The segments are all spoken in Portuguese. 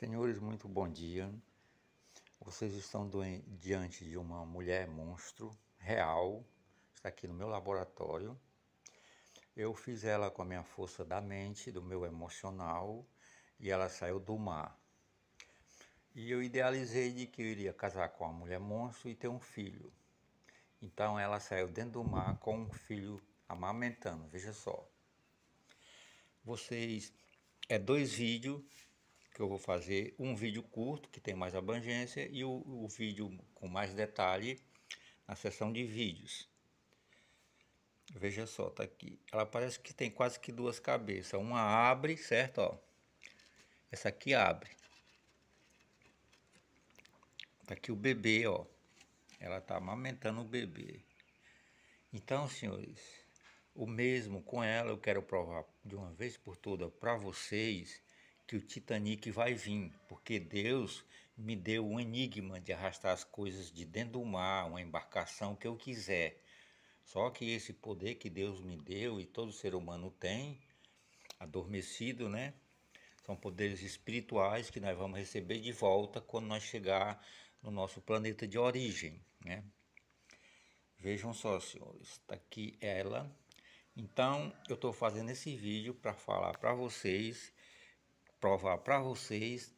Senhores, muito bom dia. Vocês estão diante de uma mulher monstro, real, está aqui no meu laboratório. Eu fiz ela com a minha força da mente, do meu emocional, e ela saiu do mar. E eu idealizei de que eu iria casar com uma mulher monstro e ter um filho. Então ela saiu dentro do mar com um filho amamentando, veja só. Vocês, é dois vídeos que eu vou fazer um vídeo curto, que tem mais abrangência, e o, o vídeo com mais detalhe na seção de vídeos. Veja só, tá aqui. Ela parece que tem quase que duas cabeças. Uma abre, certo? Ó. Essa aqui abre. Tá aqui o bebê, ó. Ela tá amamentando o bebê. Então, senhores, o mesmo com ela eu quero provar de uma vez por toda para vocês que o Titanic vai vir, porque Deus me deu um enigma de arrastar as coisas de dentro do mar, uma embarcação que eu quiser. Só que esse poder que Deus me deu e todo ser humano tem, adormecido, né? São poderes espirituais que nós vamos receber de volta quando nós chegar no nosso planeta de origem, né? Vejam só, senhores, está aqui ela. Então, eu estou fazendo esse vídeo para falar para vocês provar para vocês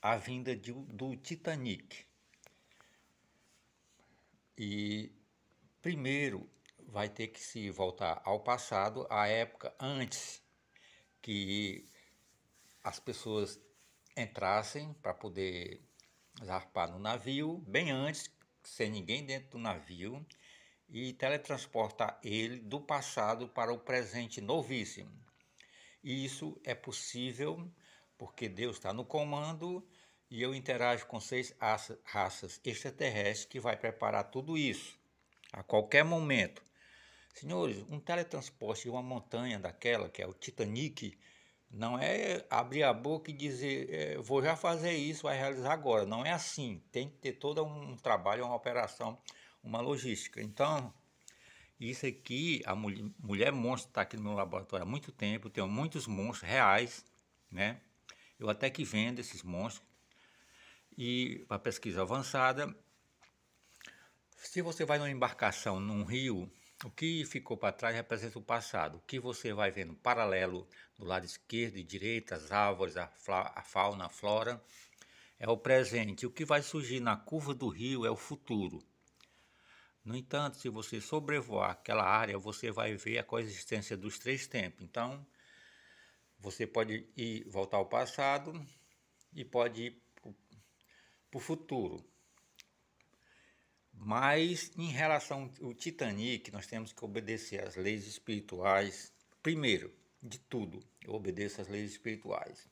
a vinda de, do Titanic. E primeiro vai ter que se voltar ao passado, à época antes que as pessoas entrassem para poder zarpar no navio, bem antes, sem ninguém dentro do navio, e teletransportar ele do passado para o presente novíssimo. E isso é possível porque Deus está no comando e eu interajo com seis raças extraterrestres que vai preparar tudo isso a qualquer momento. Senhores, um teletransporte de uma montanha daquela, que é o Titanic, não é abrir a boca e dizer, é, vou já fazer isso, vai realizar agora. Não é assim. Tem que ter todo um trabalho, uma operação, uma logística. Então, isso aqui, a mulher, mulher monstro está aqui no meu laboratório há muito tempo, tenho muitos monstros reais, né? Eu até que vendo esses monstros e para pesquisa avançada, se você vai numa embarcação num rio, o que ficou para trás representa o passado. O que você vai vendo paralelo do lado esquerdo e direito, as árvores, a, a fauna, a flora, é o presente. O que vai surgir na curva do rio é o futuro. No entanto, se você sobrevoar aquela área, você vai ver a coexistência dos três tempos. Então, você pode ir voltar ao passado e pode ir para o futuro. Mas em relação ao Titanic, nós temos que obedecer às leis espirituais. Primeiro de tudo, eu obedeço às leis espirituais.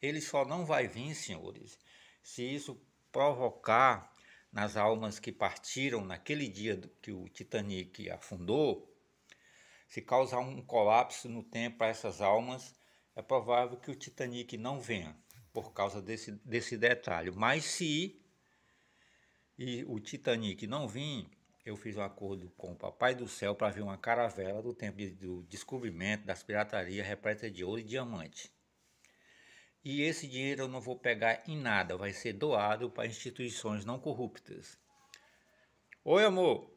Ele só não vai vir, senhores, se isso provocar nas almas que partiram naquele dia que o Titanic afundou se causar um colapso no tempo a essas almas, é provável que o Titanic não venha por causa desse, desse detalhe. Mas se e o Titanic não vir, eu fiz um acordo com o Papai do Céu para ver uma caravela do tempo de, do descobrimento das piratarias repleta de ouro e diamante. E esse dinheiro eu não vou pegar em nada, vai ser doado para instituições não corruptas. Oi, amor,